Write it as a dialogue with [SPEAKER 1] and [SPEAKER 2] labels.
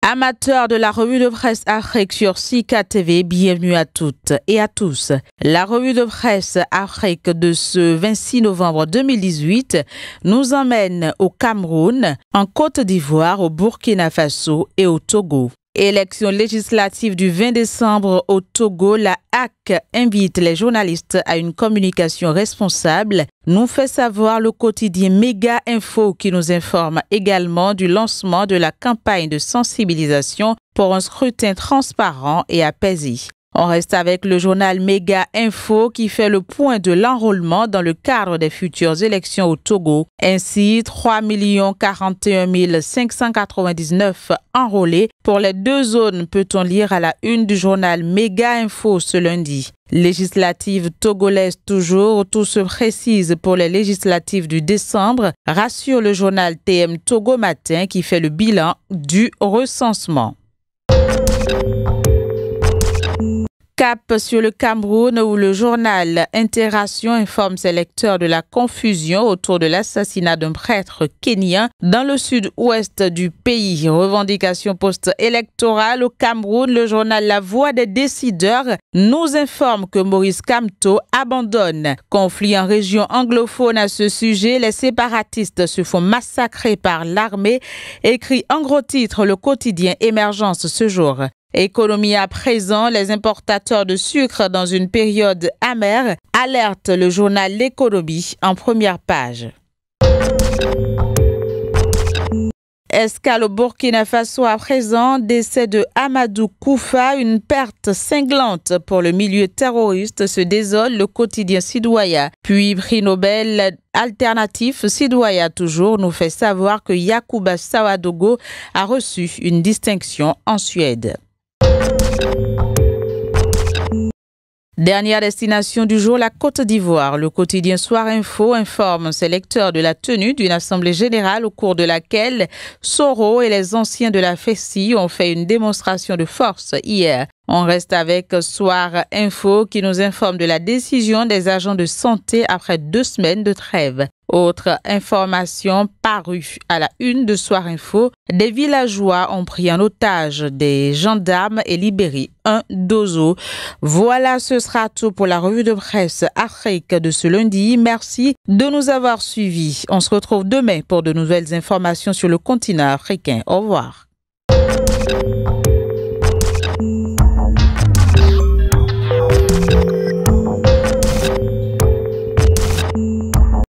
[SPEAKER 1] Amateurs de la revue de presse Afrique sur SICA TV, bienvenue à toutes et à tous. La revue de presse Afrique de ce 26 novembre 2018 nous emmène au Cameroun, en Côte d'Ivoire, au Burkina Faso et au Togo. Élection législative du 20 décembre au Togo, la HAC invite les journalistes à une communication responsable, nous fait savoir le quotidien Méga Info qui nous informe également du lancement de la campagne de sensibilisation pour un scrutin transparent et apaisé. On reste avec le journal Méga Info qui fait le point de l'enrôlement dans le cadre des futures élections au Togo. Ainsi, 3 41 599 enrôlés pour les deux zones, peut-on lire à la une du journal Méga Info ce lundi. Législative togolaise toujours, tout se précise pour les législatives du décembre, rassure le journal TM Togo Matin qui fait le bilan du recensement. Cap sur le Cameroun où le journal Interaction informe ses lecteurs de la confusion autour de l'assassinat d'un prêtre kenyan dans le sud-ouest du pays. Revendication post-électorale au Cameroun, le journal La Voix des décideurs nous informe que Maurice Camto abandonne. Conflit en région anglophone à ce sujet, les séparatistes se font massacrer par l'armée, écrit en gros titre le quotidien Émergence ce jour. Économie à présent, les importateurs de sucre dans une période amère alerte le journal L'économie en première page. Escalo au Burkina Faso à présent, décès de Amadou Koufa, une perte cinglante pour le milieu terroriste, se désole le quotidien Sidoya. Puis prix Nobel alternatif Sidoya toujours nous fait savoir que Yakuba Sawadogo a reçu une distinction en Suède. Dernière destination du jour, la Côte d'Ivoire. Le quotidien Soir Info informe ses lecteurs de la tenue d'une assemblée générale au cours de laquelle Soro et les anciens de la FESI ont fait une démonstration de force hier. On reste avec Soir Info qui nous informe de la décision des agents de santé après deux semaines de trêve. Autre information parue à la une de Soir Info, des villageois ont pris en otage des gendarmes et libéré un dozo. Voilà, ce sera tout pour la revue de presse Afrique de ce lundi. Merci de nous avoir suivis. On se retrouve demain pour de nouvelles informations sur le continent africain. Au revoir.